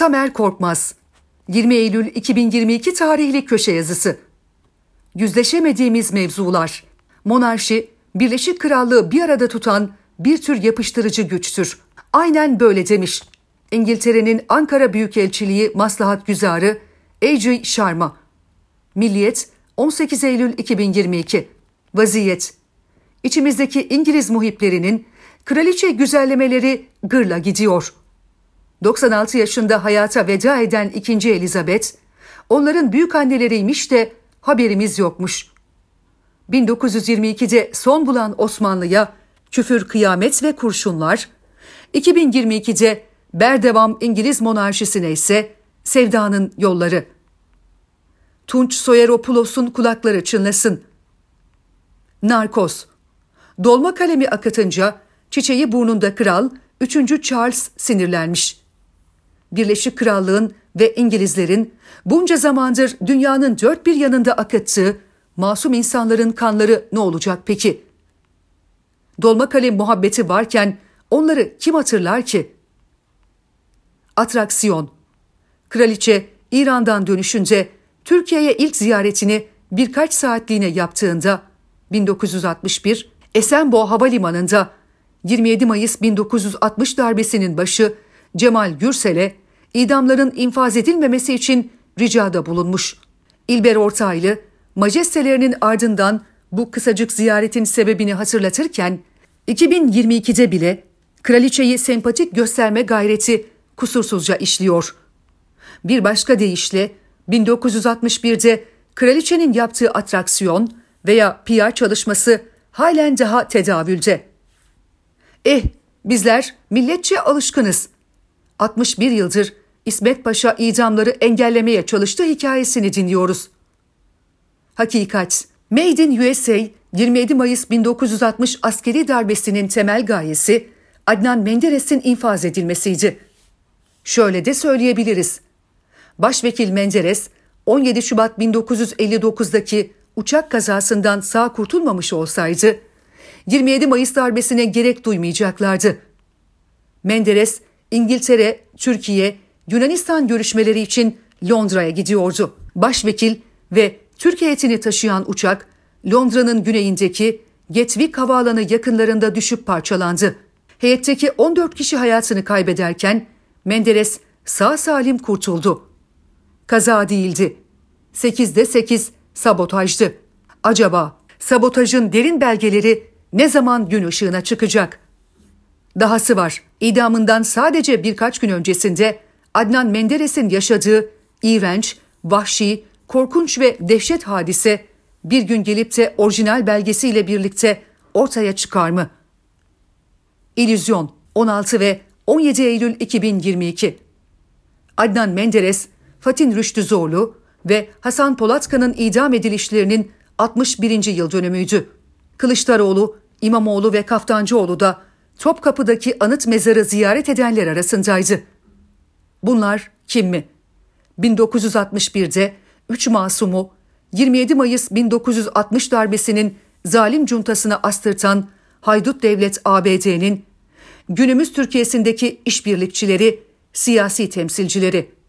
Tamer Korkmaz 20 Eylül 2022 tarihli köşe yazısı Yüzleşemediğimiz mevzular Monarşi, Birleşik Krallığı bir arada tutan bir tür yapıştırıcı güçtür. Aynen böyle demiş. İngiltere'nin Ankara Büyükelçiliği Maslahat Güzarı A.J. Sharma Milliyet 18 Eylül 2022 Vaziyet İçimizdeki İngiliz muhiplerinin kraliçe güzellemeleri gırla gidiyor.'' 96 yaşında hayata veda eden 2. Elizabeth, onların büyük anneleriymiş de haberimiz yokmuş. 1922'de son bulan Osmanlı'ya küfür, kıyamet ve kurşunlar, 2022'de berdevam İngiliz monarşisine ise sevdanın yolları. Tunç Soyeropulos'un kulakları çınlasın. Narkoz. Dolma kalemi akıtınca çiçeği burnunda kral 3. Charles sinirlenmiş.'' Birleşik Krallığın ve İngilizlerin bunca zamandır dünyanın dört bir yanında akıttığı masum insanların kanları ne olacak peki? Dolma kalem muhabbeti varken onları kim hatırlar ki? Atraksiyon Kraliçe İran'dan dönüşünce Türkiye'ye ilk ziyaretini birkaç saatliğine yaptığında 1961 Esenboğa Havalimanı'nda 27 Mayıs 1960 darbesinin başı Cemal Gürsel'e idamların infaz edilmemesi için ricada bulunmuş. İlber Ortaylı, majestelerinin ardından bu kısacık ziyaretin sebebini hatırlatırken, 2022'de bile kraliçeyi sempatik gösterme gayreti kusursuzca işliyor. Bir başka deyişle 1961'de kraliçenin yaptığı atraksiyon veya PR çalışması halen daha tedavülde. Eh bizler milletçe alışkınız. 61 yıldır İsmet Paşa idamları engellemeye çalıştığı hikayesini dinliyoruz. Hakikat Made in USA 27 Mayıs 1960 askeri darbesinin temel gayesi Adnan Menderes'in infaz edilmesiydi. Şöyle de söyleyebiliriz. Başvekil Menderes 17 Şubat 1959'daki uçak kazasından sağ kurtulmamış olsaydı 27 Mayıs darbesine gerek duymayacaklardı. Menderes İngiltere, Türkiye, Yunanistan görüşmeleri için Londra'ya gidiyordu. Başvekil ve Türk heyetini taşıyan uçak Londra'nın güneyindeki Gatwick havaalanı yakınlarında düşüp parçalandı. Heyetteki 14 kişi hayatını kaybederken Menderes sağ salim kurtuldu. Kaza değildi. 8'de 8 sabotajdı. Acaba sabotajın derin belgeleri ne zaman gün ışığına çıkacak?'' Dahası var. İdamından sadece birkaç gün öncesinde Adnan Menderes'in yaşadığı iğrenç, vahşi, korkunç ve dehşet hadise bir gün gelip de orijinal belgesiyle birlikte ortaya çıkar mı? İllüzyon 16 ve 17 Eylül 2022 Adnan Menderes, Fatin Rüştü Zorlu ve Hasan Polatkan'ın idam edilişlerinin 61. yıl dönümüydü. Kılıçdaroğlu, İmamoğlu ve Kaftancıoğlu da Topkapı'daki anıt mezarı ziyaret edenler arasındaydı. Bunlar kim mi? 1961'de 3 masumu 27 Mayıs 1960 darbesinin zalim cuntasına astırtan haydut devlet ABD'nin günümüz Türkiye'sindeki işbirlikçileri, siyasi temsilcileri